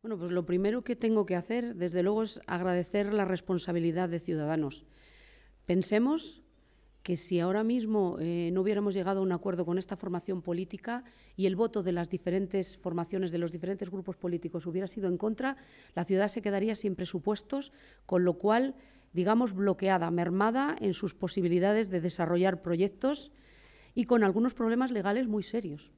Bueno, pues lo primero que tengo que hacer, desde luego, es agradecer la responsabilidad de Ciudadanos. Pensemos que si ahora mismo eh, no hubiéramos llegado a un acuerdo con esta formación política y el voto de las diferentes formaciones, de los diferentes grupos políticos hubiera sido en contra, la ciudad se quedaría sin presupuestos, con lo cual, digamos, bloqueada, mermada en sus posibilidades de desarrollar proyectos y con algunos problemas legales muy serios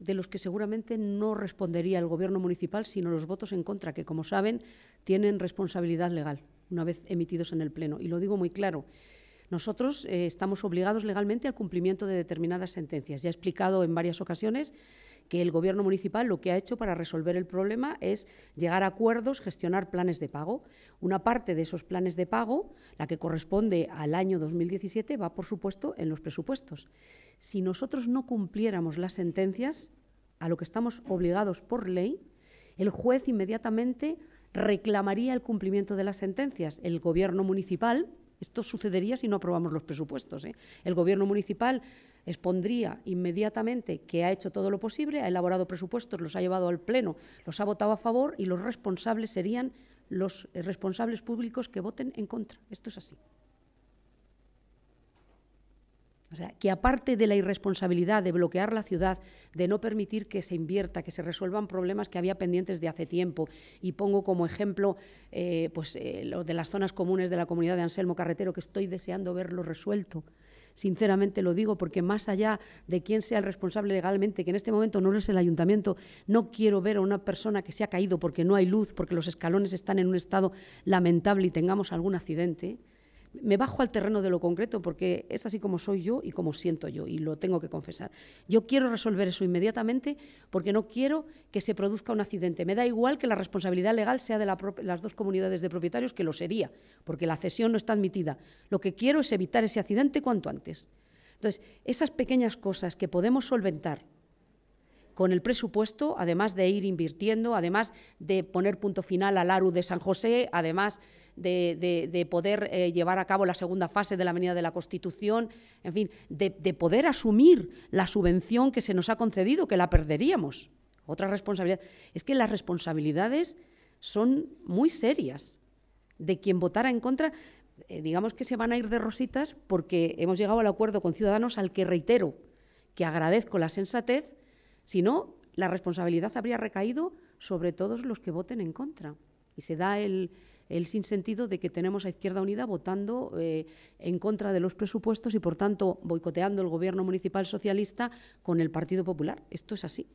de los que seguramente no respondería el Gobierno municipal, sino los votos en contra, que, como saben, tienen responsabilidad legal una vez emitidos en el Pleno. Y lo digo muy claro. Nosotros eh, estamos obligados legalmente al cumplimiento de determinadas sentencias. Ya he explicado en varias ocasiones que el Gobierno municipal lo que ha hecho para resolver el problema es llegar a acuerdos, gestionar planes de pago. Una parte de esos planes de pago, la que corresponde al año 2017, va, por supuesto, en los presupuestos. Si nosotros no cumpliéramos las sentencias a lo que estamos obligados por ley, el juez inmediatamente reclamaría el cumplimiento de las sentencias. El Gobierno municipal, esto sucedería si no aprobamos los presupuestos, ¿eh? el Gobierno municipal expondría inmediatamente que ha hecho todo lo posible, ha elaborado presupuestos, los ha llevado al Pleno, los ha votado a favor y los responsables serían los eh, responsables públicos que voten en contra. Esto es así. O sea, que aparte de la irresponsabilidad de bloquear la ciudad, de no permitir que se invierta, que se resuelvan problemas que había pendientes de hace tiempo, y pongo como ejemplo eh, pues, eh, lo de las zonas comunes de la comunidad de Anselmo Carretero, que estoy deseando verlo resuelto, sinceramente lo digo, porque más allá de quién sea el responsable legalmente, que en este momento no lo es el ayuntamiento, no quiero ver a una persona que se ha caído porque no hay luz, porque los escalones están en un estado lamentable y tengamos algún accidente me bajo al terreno de lo concreto porque es así como soy yo y como siento yo y lo tengo que confesar. Yo quiero resolver eso inmediatamente porque no quiero que se produzca un accidente. Me da igual que la responsabilidad legal sea de las dos comunidades de propietarios, que lo sería, porque la cesión no está admitida. Lo que quiero es evitar ese accidente cuanto antes. Entonces, esas pequeñas cosas que podemos solventar con el presupuesto, además de ir invirtiendo, además de poner punto final al ARU de San José, además de, poder eh, llevar a cabo la segunda fase de la Avenida de la Constitución, en fin, de, poder asumir la subvención que se nos ha concedido, que la perderíamos. Otra responsabilidad. Es que las responsabilidades son muy serias. De quien votara en contra, eh, digamos que se van a ir de rositas porque hemos llegado al acuerdo con Ciudadanos al que reitero que agradezco la sensatez si no, la responsabilidad habría recaído sobre todos los que voten en contra. Y se da el, el sinsentido de que tenemos a Izquierda Unida votando eh, en contra de los presupuestos y, por tanto, boicoteando el gobierno municipal socialista con el Partido Popular. Esto es así.